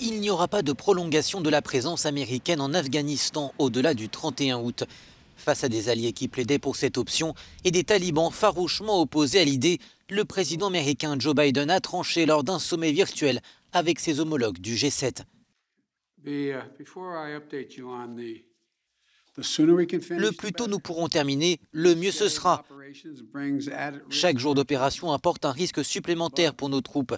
il n'y aura pas de prolongation de la présence américaine en Afghanistan au-delà du 31 août. Face à des alliés qui plaidaient pour cette option et des talibans farouchement opposés à l'idée, le président américain Joe Biden a tranché lors d'un sommet virtuel avec ses homologues du G7. Uh, le plus tôt nous pourrons terminer, le mieux ce sera. Chaque jour d'opération apporte un risque supplémentaire pour nos troupes,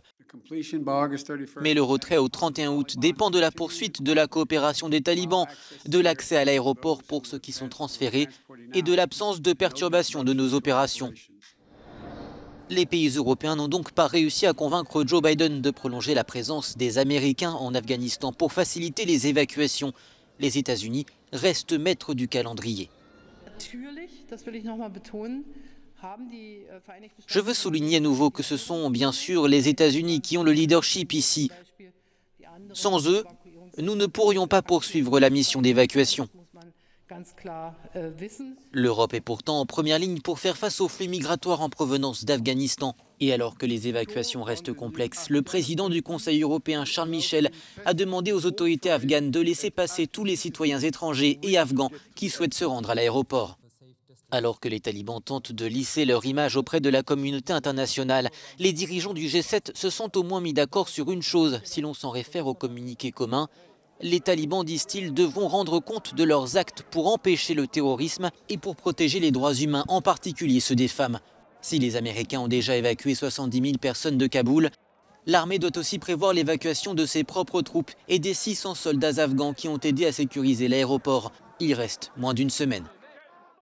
mais le retrait au 31 août dépend de la poursuite de la coopération des talibans, de l'accès à l'aéroport pour ceux qui sont transférés et de l'absence de perturbation de nos opérations. Les pays européens n'ont donc pas réussi à convaincre Joe Biden de prolonger la présence des Américains en Afghanistan pour faciliter les évacuations. Les États-Unis restent maîtres du calendrier. Äh, Je veux souligner à nouveau que ce sont bien sûr les États-Unis qui ont le leadership ici. Sans eux, nous ne pourrions pas poursuivre la mission d'évacuation. Äh, L'Europe est pourtant en première ligne pour faire face aux flux migratoires en provenance d'Afghanistan. Et alors que les évacuations restent complexes, le président du Conseil européen Charles Michel a demandé aux autorités afghanes de laisser passer tous les citoyens étrangers et afghans qui souhaitent se rendre à l'aéroport. Alors que les talibans tentent de lisser leur image auprès de la communauté internationale, les dirigeants du G7 se sont au moins mis d'accord sur une chose, si l'on s'en réfère au communiqué commun. Les talibans, disent-ils, devront rendre compte de leurs actes pour empêcher le terrorisme et pour protéger les droits humains, en particulier ceux des femmes. Si les Américains ont déjà évacué 70 000 personnes de Kaboul, L'armée doit aussi prévoir l'évacuation de ses propres troupes et des 600 soldats afghans qui ont aidé à sécuriser l'aéroport. Il reste moins d'une semaine.